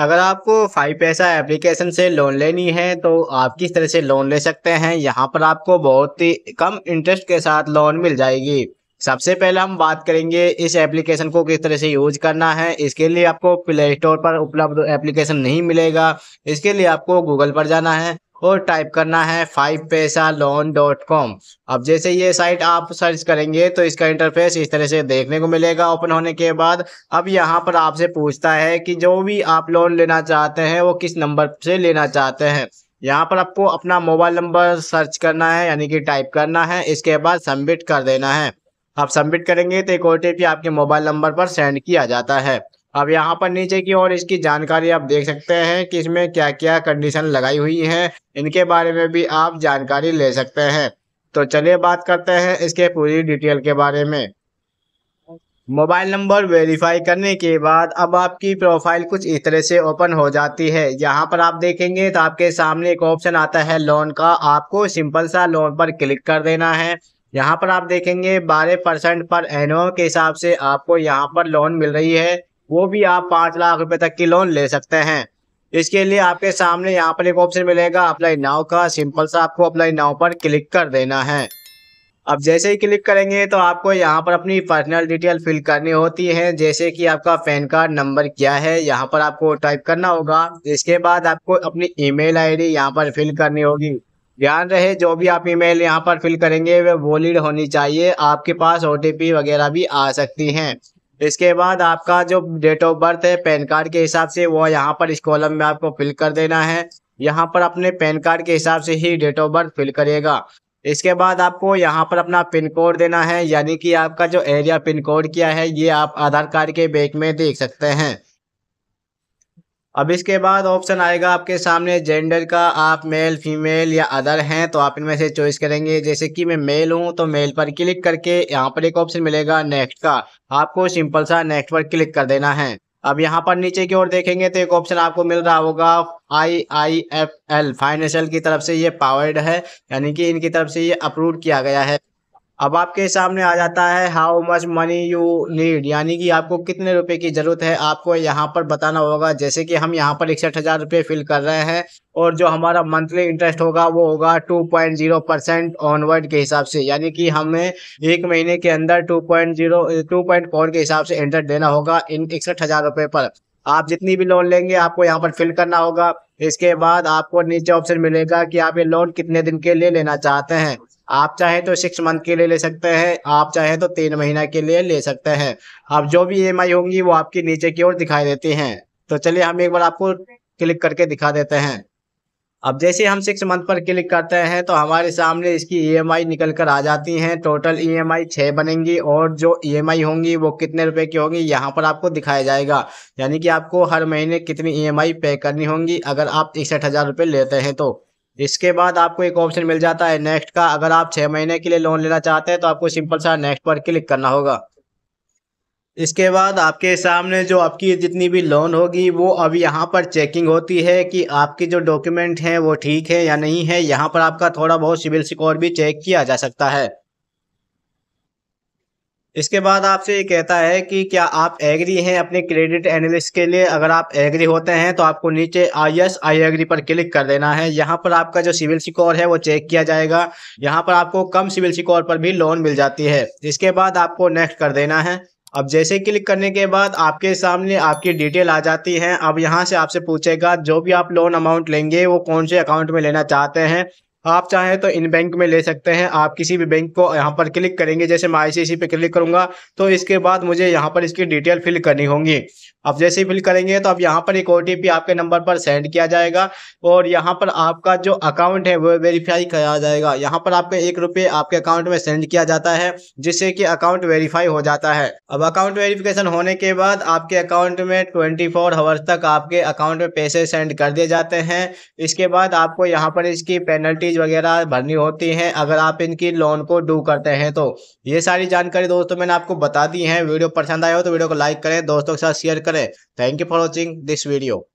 अगर आपको फाइव पैसा एप्लीकेशन से लोन लेनी है तो आप किस तरह से लोन ले सकते हैं यहाँ पर आपको बहुत ही कम इंटरेस्ट के साथ लोन मिल जाएगी सबसे पहले हम बात करेंगे इस एप्लीकेशन को किस तरह से यूज करना है इसके लिए आपको प्ले स्टोर पर उपलब्ध एप्लीकेशन नहीं मिलेगा इसके लिए आपको गूगल पर जाना है और टाइप करना है फाइव पैसा लोन डॉट कॉम अब जैसे ये साइट आप सर्च करेंगे तो इसका इंटरफेस इस तरह से देखने को मिलेगा ओपन होने के बाद अब यहाँ पर आपसे पूछता है कि जो भी आप लोन लेना चाहते हैं वो किस नंबर से लेना चाहते हैं यहाँ पर आपको अपना मोबाइल नंबर सर्च करना है यानी कि टाइप करना है इसके बाद सबमिट कर देना है आप सबमिट करेंगे तो एक ओ आपके मोबाइल नंबर पर सेंड किया जाता है अब यहाँ पर नीचे की ओर इसकी जानकारी आप देख सकते हैं कि इसमें क्या क्या कंडीशन लगाई हुई है इनके बारे में भी आप जानकारी ले सकते हैं तो चलिए बात करते हैं इसके पूरी डिटेल के बारे में मोबाइल नंबर वेरीफाई करने के बाद अब आपकी प्रोफाइल कुछ इस तरह से ओपन हो जाती है यहाँ पर आप देखेंगे तो आपके सामने एक ऑप्शन आता है लोन का आपको सिंपल सा लोन पर क्लिक कर देना है यहाँ पर आप देखेंगे बारह परसेंट पर एनओ के हिसाब से आपको यहाँ पर लोन मिल रही है वो भी आप पाँच लाख रुपए तक की लोन ले सकते हैं इसके लिए आपके सामने यहाँ पर एक ऑप्शन मिलेगा अप्लाई नाव का सिंपल सा आपको अप्लाई नाव पर क्लिक कर देना है अब जैसे ही क्लिक करेंगे तो आपको यहाँ पर अपनी पर्सनल डिटेल फिल करनी होती है जैसे कि आपका पैन कार्ड नंबर क्या है यहाँ पर आपको टाइप करना होगा इसके बाद आपको अपनी ईमेल आईडी यहाँ पर फिल करनी होगी ध्यान रहे जो भी आप ईमेल यहाँ पर फिल करेंगे वह वॉलिड होनी चाहिए आपके पास ओ वगैरह भी आ सकती हैं इसके बाद आपका जो डेट ऑफ बर्थ है पैन कार्ड के हिसाब से वो यहाँ पर इस कॉलम में आपको फिल कर देना है यहाँ पर अपने पैन कार्ड के हिसाब से ही डेट ऑफ बर्थ फिल करेगा इसके बाद आपको यहाँ पर अपना पिन कोड देना है यानी कि आपका जो एरिया पिन कोड किया है ये आप आधार कार्ड के बैक में देख सकते हैं अब इसके बाद ऑप्शन आएगा आपके सामने जेंडर का आप मेल फीमेल या अदर हैं तो आप इनमें से चॉइस करेंगे जैसे कि मैं मेल हूं तो मेल पर क्लिक करके यहां पर एक ऑप्शन मिलेगा नेक्स्ट का आपको सिंपल सा नेक्स्ट पर क्लिक कर देना है अब यहाँ पर नीचे की ओर देखेंगे तो एक ऑप्शन आपको मिल रहा होगा I I F L financial की तरफ से ये पावर्ड है यानी कि इनकी तरफ से ये अप्रूव किया गया है अब आपके सामने आ जाता है how much money you need यानी कि आपको कितने रुपए की ज़रूरत है आपको यहाँ पर बताना होगा जैसे कि हम यहाँ पर इकसठ हज़ार रुपये फिल कर रहे हैं और जो हमारा मंथली इंटरेस्ट होगा वो होगा two point zero percent onward के हिसाब से यानी कि हमें एक महीने के अंदर two point zero two point four के हिसाब से इंटरेस्ट देना होगा इन इकसठ हज़ार रुपये पर आप जितनी भी लोन लेंगे आपको यहाँ पर फिल करना होगा इसके बाद आपको नीचे ऑप्शन मिलेगा कि आप ये लोन कितने दिन के लिए लेना चाहते हैं आप चाहे तो सिक्स मंथ के लिए ले सकते हैं आप चाहे तो तीन महीना के लिए ले सकते हैं अब जो भी ई होंगी वो आपके नीचे की ओर दिखाई देती हैं तो चलिए हम एक बार आपको क्लिक करके दिखा देते हैं अब जैसे हम सिक्स मंथ पर क्लिक करते हैं तो हमारे सामने इसकी ईएमआई निकल कर आ जाती हैं टोटल ईएमआई छः बनेंगी और जो ईएमआई होंगी वो कितने रुपए की होंगी यहाँ पर आपको दिखाया जाएगा यानी कि आपको हर महीने कितनी ईएमआई पे करनी होंगी अगर आप इकसठ हज़ार रुपये लेते हैं तो इसके बाद आपको एक ऑप्शन मिल जाता है नेक्स्ट का अगर आप छः महीने के लिए लोन लेना चाहते हैं तो आपको सिंपल सा नेक्स्ट पर क्लिक करना होगा इसके बाद आपके सामने जो आपकी जितनी भी लोन होगी वो अब यहाँ पर चेकिंग होती है कि आपके जो डॉक्यूमेंट हैं वो ठीक है या नहीं है यहाँ पर आपका थोड़ा बहुत सिविल स्कोर भी चेक किया जा सकता है इसके बाद आपसे ये कहता है कि क्या आप एग्री हैं अपने क्रेडिट एनालिस्ट के लिए अगर आप एग्री होते हैं तो आपको नीचे आई एस आई एग्री पर क्लिक कर देना है यहाँ पर आपका जो सिविल स्कोर है वो चेक किया जाएगा यहाँ पर आपको कम सिविल स्कोर पर भी लोन मिल जाती है इसके बाद आपको नेक्स्ट कर देना है अब जैसे क्लिक करने के बाद आपके सामने आपकी डिटेल आ जाती है अब यहाँ से आपसे पूछेगा जो भी आप लोन अमाउंट लेंगे वो कौन से अकाउंट में लेना चाहते हैं आप चाहें तो इन बैंक में ले सकते हैं आप किसी भी बैंक को यहाँ पर क्लिक करेंगे जैसे मैं आई पे क्लिक करूंगा तो इसके बाद मुझे यहाँ पर इसकी डिटेल फिल करनी होगी अब जैसे ही फिल करेंगे तो अब यहाँ पर एक ओ आपके नंबर पर सेंड किया जाएगा और यहाँ पर आपका जो अकाउंट है वो वेरीफाई किया जाएगा यहाँ पर आपके एक रुपये आपके अकाउंट में सेंड किया जाता है जिससे कि अकाउंट वेरीफाई हो जाता है अब अकाउंट वेरिफिकेशन होने के बाद आपके अकाउंट में ट्वेंटी फोर आवर्स तक आपके अकाउंट में पैसे सेंड कर दिए जाते हैं इसके बाद आपको यहाँ पर इसकी पेनल्टी फीस वगैरह भरनी होती हैं अगर आप इनकी लोन को डू करते हैं तो ये सारी जानकारी दोस्तों मैंने आपको बता दी है वीडियो पसंद आया हो तो वीडियो को लाइक करें दोस्तों के साथ शेयर करें thank you for watching this video